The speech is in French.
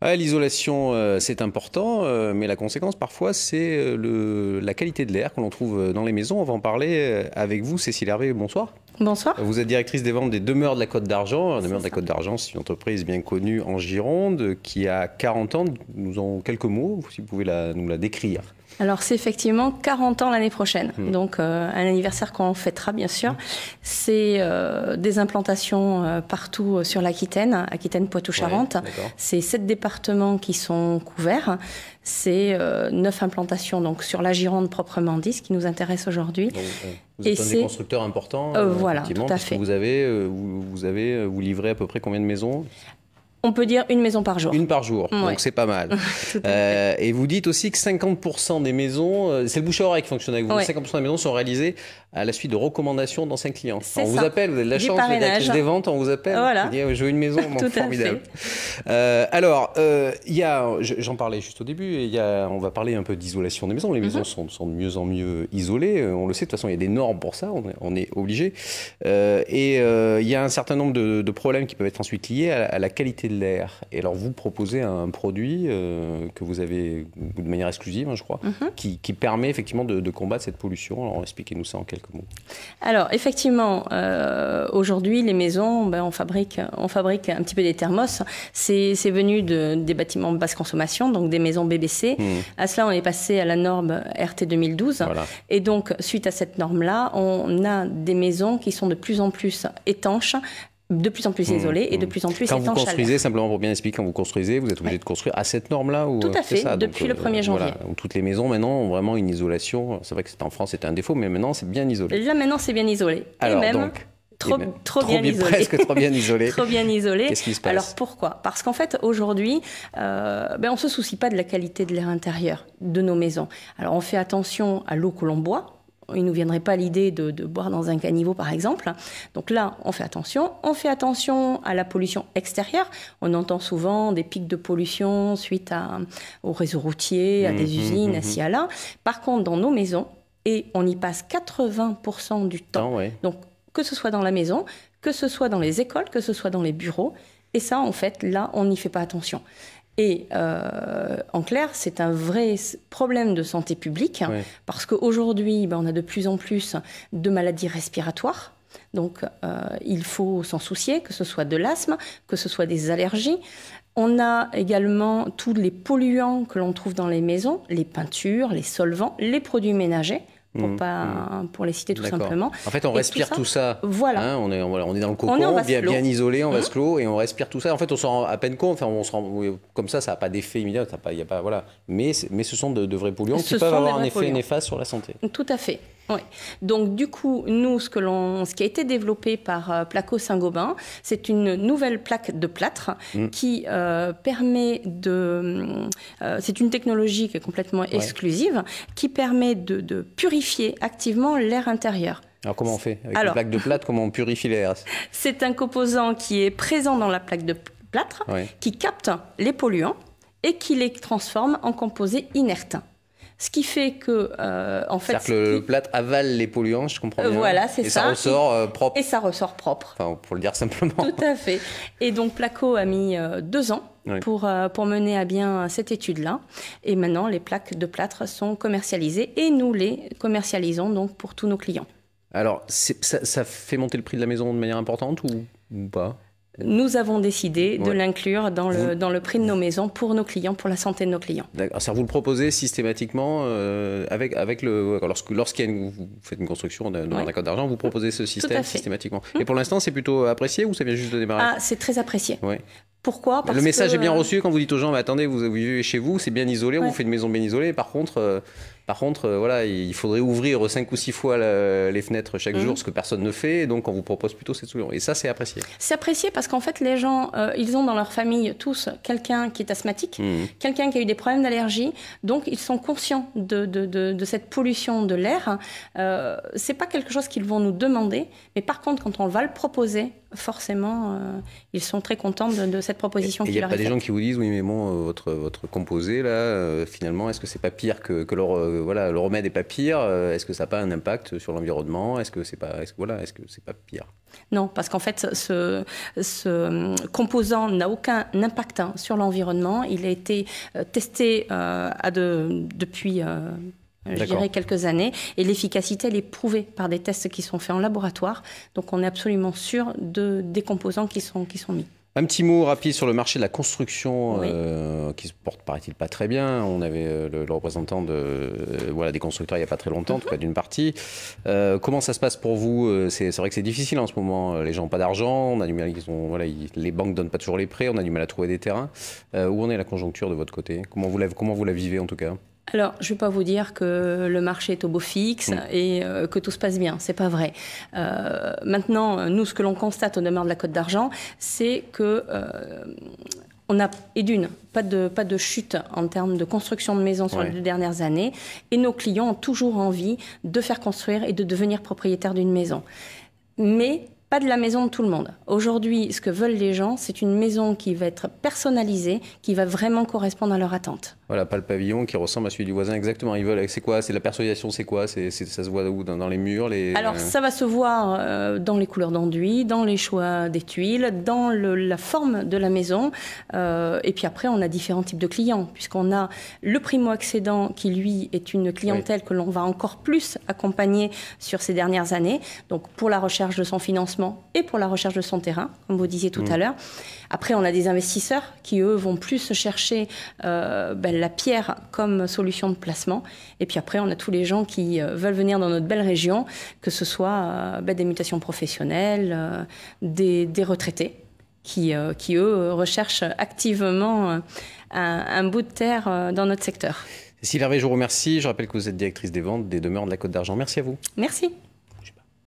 L'isolation, euh, c'est important, euh, mais la conséquence parfois, c'est euh, la qualité de l'air que l'on trouve dans les maisons. On va en parler avec vous, Cécile Hervé. Bonsoir. Bonsoir. Vous êtes directrice des ventes des Demeures de la Côte d'Argent. demeure de la Côte d'Argent, c'est une entreprise bien connue en Gironde qui a 40 ans. Nous en quelques mots, si vous pouvez nous la décrire. Alors c'est effectivement 40 ans l'année prochaine, hmm. donc euh, un anniversaire qu'on fêtera bien sûr. C'est euh, des implantations euh, partout sur l'Aquitaine, Aquitaine-Poitou-Charentes. c'est sept départements qui sont couverts. C'est neuf implantations donc sur la Gironde proprement dit, ce qui nous intéresse aujourd'hui. Vous êtes un des constructeurs importants. voilà, tout fait. Vous avez, vous avez, vous livrez à peu près combien de maisons on peut dire une maison par jour. Une par jour, donc c'est pas mal. Euh, et vous dites aussi que 50% des maisons, euh, c'est le bouche à oreille qui fonctionne avec vous, 50% des maisons sont réalisées à la suite de recommandations d'anciens clients. On vous appelle, vous avez de la chance, vous des ventes, on vous appelle. Voilà. Vous ah, je veux une maison, Tout formidable. Euh, alors, il j'en parlais juste au début, et y on va parler un peu d'isolation des maisons. Les maisons mhm. sont, de mieux en mieux isolées, on le sait, de toute façon, il y a des normes pour ça, on est, obligé. et il y a un certain nombre de, problèmes qui peuvent être ensuite liés à la qualité l'air. Et alors, vous proposez un produit euh, que vous avez de manière exclusive, hein, je crois, mhm. qui, permet effectivement de, combattre cette pollution. Alors, expliquez-nous ça en quelques mots. Alors, effectivement, euh, aujourd'hui, les maisons, ben, on, fabrique, on fabrique un petit peu des thermos. C'est venu des bâtiments de basse consommation, donc des maisons BBC. Mhm. À cela, on est passé à la norme RT 2012. Et donc, suite à cette norme-là, on a des maisons qui sont de plus en plus étanches de plus en plus hmm. isolé et de hmm. plus en plus Quand vous construisez, simplement pour bien expliquer, quand vous construisez, vous êtes obligé de construire à cette norme-là ou, Tout à euh, fait, depuis le 1er euh, janvier. toutes les maisons maintenant ont vraiment une isolation. C'est vrai que c'était en France, c'était un défaut, mais maintenant c'est bien isolé. Là maintenant c'est bien isolé. et même, donc, Trop, bien, isolé. Presque trop bien isolé. trop bien isolé. Qu'est-ce qui se passe Alors pourquoi Parce qu'en fait, aujourd'hui, euh, ben, on ne se soucie pas de la qualité de l'air intérieur de nos maisons. Alors on fait attention à l'eau que l'on boit, il ne nous viendrait pas l'idée de, boire dans un caniveau, par exemple. Donc là, on fait attention. On fait attention à la pollution extérieure. On entend souvent des pics de pollution suite à, réseau routier, à des mhm, usines, mhm, à ci, mhm. à là. Par contre, dans nos maisons, et on y passe 80% du temps. Ah Donc, que ce soit dans la maison, que ce soit dans les écoles, que ce soit dans les bureaux. Et ça, en fait, là, on n'y fait pas attention. Et euh, en clair, c'est un vrai problème de santé publique, parce qu'aujourd'hui, ben, on a de plus en plus de maladies respiratoires. Donc, euh, il faut s'en soucier, que ce soit de l'asthme, que ce soit des allergies. On a également tous les polluants que l'on trouve dans les maisons, les peintures, les solvants, les produits ménagers pour, mmh, pas, mmh. pour les citer tout simplement. En fait, on respire tout ça. voilà. Hein, on, est, on, est dans le cocon, bien, bien, isolé, on mmh. va se clos et on respire tout ça. En fait, on se rend à peine compte. Enfin, on se rend, comme ça, ça n'a pas d'effet immédiat. pas, y a pas, voilà. mais, mais ce sont de, vrais polluants qui peuvent avoir un effet néfaste sur la santé. Tout à fait. Oui. Donc du coup, nous, ce, que ce qui a été développé par euh, Placo Saint-Gobain, c'est une nouvelle plaque de plâtre qui euh, permet de... Euh, c'est une technologie qui est complètement exclusive, qui permet de purifier purifier activement l'air intérieur. Alors comment on fait Avec plaque de plâtre, comment on purifie l'air C'est un composant qui est présent dans la plaque de plâtre, qui capte les polluants et qui les transforme en composés inertes. Ce qui fait que, euh, en fait, que le, plâtre avale les polluants, je comprends euh, bien. Voilà, c'est ça. Et ça ressort euh, propre. Et ça ressort propre. Enfin, pour le dire simplement. Tout à fait. Et donc Placo a mis euh, deux ans pour, pour mener à bien cette étude-là. Et maintenant, les plaques de plâtre sont commercialisées et nous les commercialisons donc pour tous nos clients. Alors, ça, ça fait monter le prix de la maison de manière importante ou, ou pas nous avons décidé de l'inclure dans le, dans le prix de nos maisons pour nos clients, pour la santé de nos clients. Ça, vous le proposez systématiquement euh, avec, avec le. Lorsqu'il y a une, vous faites une construction d'un accord d'argent, vous proposez ce système systématiquement. Et pour l'instant, c'est plutôt apprécié ou ça vient juste de démarrer Ah, c'est très apprécié. oui Pourquoi Parce Le message est bien reçu quand vous dites aux gens, mais attendez, vous vivez chez vous, c'est bien isolé, on vous faites une maison bien isolée. Par contre. Euh, par contre, euh, voilà, il faudrait ouvrir cinq ou six fois les fenêtres chaque mhm. jour, ce que personne ne fait, donc on vous propose plutôt cette solution. Et ça, c'est apprécié. C'est apprécié parce qu'en fait, les gens, euh, ils ont dans leur famille tous quelqu'un qui est asthmatique, mhm. quelqu'un qui a eu des problèmes d'allergie, donc ils sont conscients de, cette pollution de l'air. Euh, c'est pas quelque chose qu'ils vont nous demander, mais par contre, quand on va le proposer, forcément, euh, ils sont très contents de, cette proposition. Il n'y a pas des gens qui vous disent, oui, mais bon, votre, votre composé, là, finalement, est-ce que c'est pas pire que, que leur voilà, le remède n'est pas pire euh, Est-ce que ça n'a pas un impact sur l'environnement Est-ce que c'est pas, ce voilà, est-ce que c'est pas pire Non, parce qu'en fait, ce, ce composant n'a aucun impact hein, sur l'environnement. Il a été euh, testé euh, à depuis. quelques années. Et l'efficacité, elle est prouvée par des tests qui sont faits en laboratoire. Donc on est absolument sûr de, des composants qui sont, qui sont mis. Un petit mot rapide sur le marché de la construction euh, qui se porte, paraît-il, pas très bien. On avait euh, le, représentant de, euh, voilà, des constructeurs il n'y a pas très longtemps, en tout cas d'une partie. comment ça se passe pour vous c'est, vrai que c'est difficile en ce moment. Les gens n'ont pas d'argent, on a du mal, ils voilà, les banques ne donnent pas toujours les prêts, on a du mal à trouver des terrains. où en est la conjoncture de votre côté comment vous, comment vous la vivez en tout cas alors, je ne vais pas vous dire que le marché est au beau fixe et euh, que tout se passe bien. C'est pas vrai. Euh, maintenant, nous, ce que l'on constate au demeure de la Côte d'Argent, c'est que euh, on a, et d'une, pas de, pas de chute en termes de construction de maisons sur les deux dernières années, et nos clients ont toujours envie de faire construire et de devenir propriétaires d'une maison. Mais pas de la maison de tout le monde. Aujourd'hui, ce que veulent les gens, c'est une maison qui va être personnalisée, qui va vraiment correspondre à leurs attentes. Voilà, pas le pavillon qui ressemble à celui du voisin exactement. Ils veulent, c'est quoi C'est la personnalisation, c'est quoi c'est, Ça se voit où dans, les murs les... Alors, euh, ça va se voir euh, dans les couleurs d'enduit, dans les choix des tuiles, dans la forme de la maison. Euh, et puis après, on a différents types de clients, puisqu'on a le primo-accédant qui, lui, est une clientèle que l'on va encore plus accompagner sur ces dernières années. Donc, pour la recherche de son financement, et pour la recherche de son terrain, comme vous disiez tout mm. à l'heure. Après, on a des investisseurs qui, eux, vont plus chercher euh, ben, la pierre comme solution de placement. Et puis après, on a tous les gens qui euh, veulent venir dans notre belle région, que ce soit euh, ben, des mutations professionnelles, des, retraités, qui, qui, eux, recherchent activement un, bout de terre dans notre secteur. Cécile Hervé, je vous remercie. Je rappelle que vous êtes directrice des ventes des demeures de la Côte d'Argent. Merci à vous. Merci.